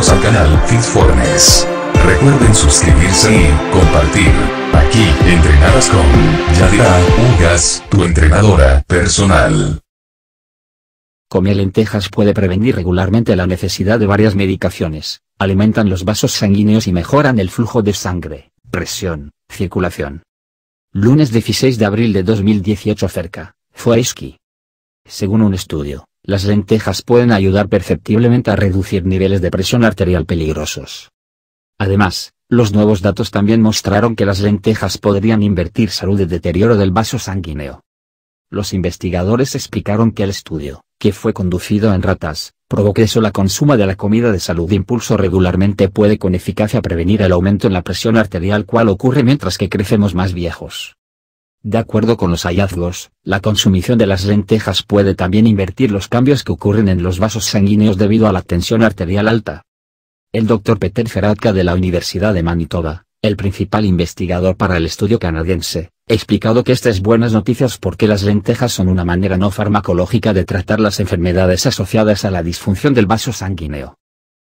al canal FitFormes. Recuerden suscribirse y compartir. Aquí, entrenadas con Yadira Ugas, tu entrenadora personal. Comer lentejas puede prevenir regularmente la necesidad de varias medicaciones, alimentan los vasos sanguíneos y mejoran el flujo de sangre, presión, circulación. Lunes 16 de abril de 2018 cerca, fue Según un estudio, las lentejas pueden ayudar perceptiblemente a reducir niveles de presión arterial peligrosos. Además, los nuevos datos también mostraron que las lentejas podrían invertir salud de deterioro del vaso sanguíneo. Los investigadores explicaron que el estudio, que fue conducido en ratas, probó que solo la consuma de la comida de salud de impulso regularmente puede con eficacia prevenir el aumento en la presión arterial cual ocurre mientras que crecemos más viejos. De acuerdo con los hallazgos, la consumición de las lentejas puede también invertir los cambios que ocurren en los vasos sanguíneos debido a la tensión arterial alta. El doctor Peter Feratka de la Universidad de Manitoba, el principal investigador para el estudio canadiense, ha explicado que estas buenas noticias porque las lentejas son una manera no farmacológica de tratar las enfermedades asociadas a la disfunción del vaso sanguíneo.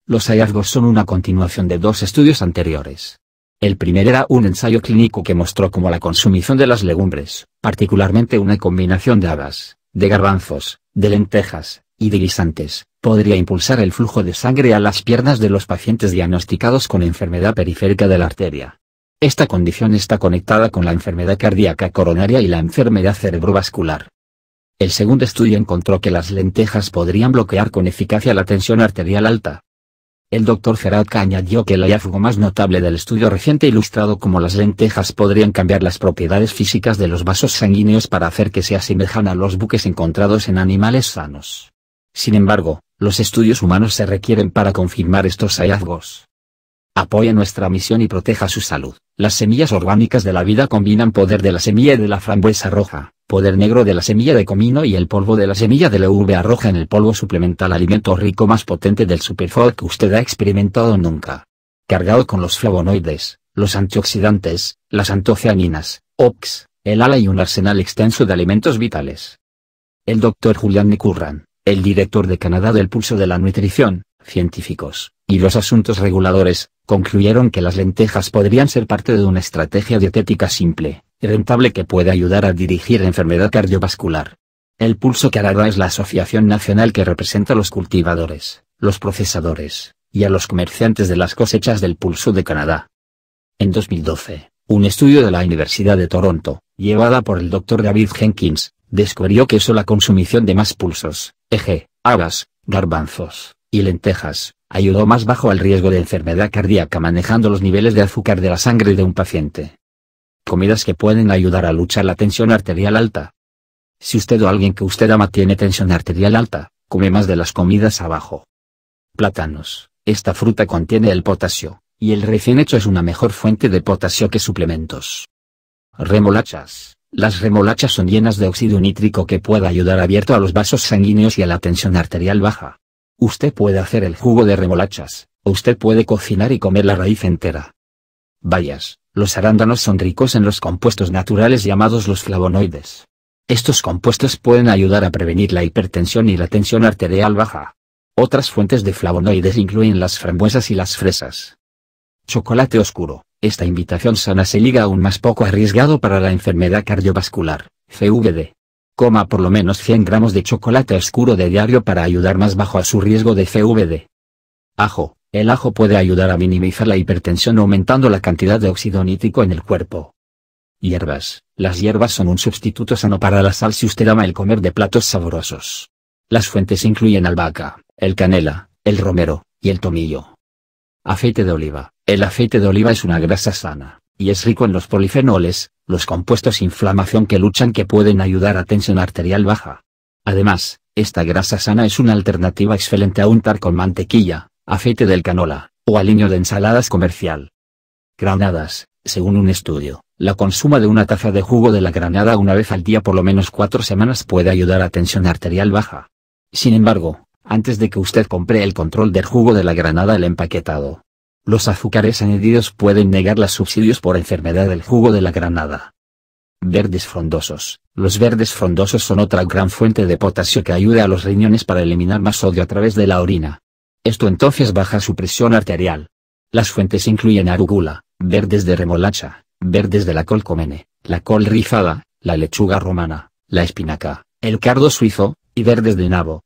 Los hallazgos son una continuación de dos estudios anteriores. El primer era un ensayo clínico que mostró cómo la consumición de las legumbres, particularmente una combinación de habas, de garbanzos, de lentejas, y de guisantes, podría impulsar el flujo de sangre a las piernas de los pacientes diagnosticados con enfermedad periférica de la arteria. Esta condición está conectada con la enfermedad cardíaca coronaria y la enfermedad cerebrovascular. El segundo estudio encontró que las lentejas podrían bloquear con eficacia la tensión arterial alta, el doctor Feratka añadió que el hallazgo más notable del estudio reciente ilustrado como las lentejas podrían cambiar las propiedades físicas de los vasos sanguíneos para hacer que se asemejan a los buques encontrados en animales sanos. Sin embargo, los estudios humanos se requieren para confirmar estos hallazgos. Apoya nuestra misión y proteja su salud. Las semillas orgánicas de la vida combinan poder de la semilla y de la frambuesa roja poder negro de la semilla de comino y el polvo de la semilla de la uva roja en el polvo suplemental alimento rico más potente del superfood que usted ha experimentado nunca. Cargado con los flavonoides, los antioxidantes, las antocianinas, OX, el ala y un arsenal extenso de alimentos vitales. El doctor Julián Nicurran, el director de Canadá del Pulso de la Nutrición, científicos, y los asuntos reguladores, concluyeron que las lentejas podrían ser parte de una estrategia dietética simple, rentable que puede ayudar a dirigir enfermedad cardiovascular. El Pulso Canadá es la asociación nacional que representa a los cultivadores, los procesadores, y a los comerciantes de las cosechas del pulso de Canadá. En 2012, un estudio de la Universidad de Toronto, llevada por el Dr. David Jenkins, descubrió que solo la consumición de más pulsos, eje, habas, garbanzos, y lentejas, ayudó más bajo el riesgo de enfermedad cardíaca manejando los niveles de azúcar de la sangre de un paciente comidas que pueden ayudar a luchar la tensión arterial alta. Si usted o alguien que usted ama tiene tensión arterial alta, come más de las comidas abajo. Plátanos. Esta fruta contiene el potasio, y el recién hecho es una mejor fuente de potasio que suplementos. Remolachas. Las remolachas son llenas de óxido nítrico que puede ayudar abierto a los vasos sanguíneos y a la tensión arterial baja. Usted puede hacer el jugo de remolachas, o usted puede cocinar y comer la raíz entera. Bayas, los arándanos son ricos en los compuestos naturales llamados los flavonoides. Estos compuestos pueden ayudar a prevenir la hipertensión y la tensión arterial baja. Otras fuentes de flavonoides incluyen las frambuesas y las fresas. Chocolate oscuro. Esta invitación sana se liga aún más poco arriesgado para la enfermedad cardiovascular, CVD. Coma por lo menos 100 gramos de chocolate oscuro de diario para ayudar más bajo a su riesgo de CVD. Ajo, el ajo puede ayudar a minimizar la hipertensión aumentando la cantidad de óxido nítrico en el cuerpo. Hierbas. Las hierbas son un sustituto sano para la sal si usted ama el comer de platos sabrosos. Las fuentes incluyen albahaca, el canela, el romero, y el tomillo. Aceite de oliva. El aceite de oliva es una grasa sana, y es rico en los polifenoles, los compuestos inflamación que luchan que pueden ayudar a tensión arterial baja. Además, esta grasa sana es una alternativa excelente a untar con mantequilla, aceite del canola, o aliño de ensaladas comercial. Granadas, según un estudio, la consuma de una taza de jugo de la granada una vez al día por lo menos cuatro semanas puede ayudar a tensión arterial baja. Sin embargo, antes de que usted compre el control del jugo de la granada el empaquetado. Los azúcares añadidos pueden negar los subsidios por enfermedad del jugo de la granada. Verdes frondosos. Los verdes frondosos son otra gran fuente de potasio que ayuda a los riñones para eliminar más sodio a través de la orina. Esto entonces baja su presión arterial. Las fuentes incluyen arugula, verdes de remolacha, verdes de la col comene, la col rizada, la lechuga romana, la espinaca, el cardo suizo, y verdes de nabo.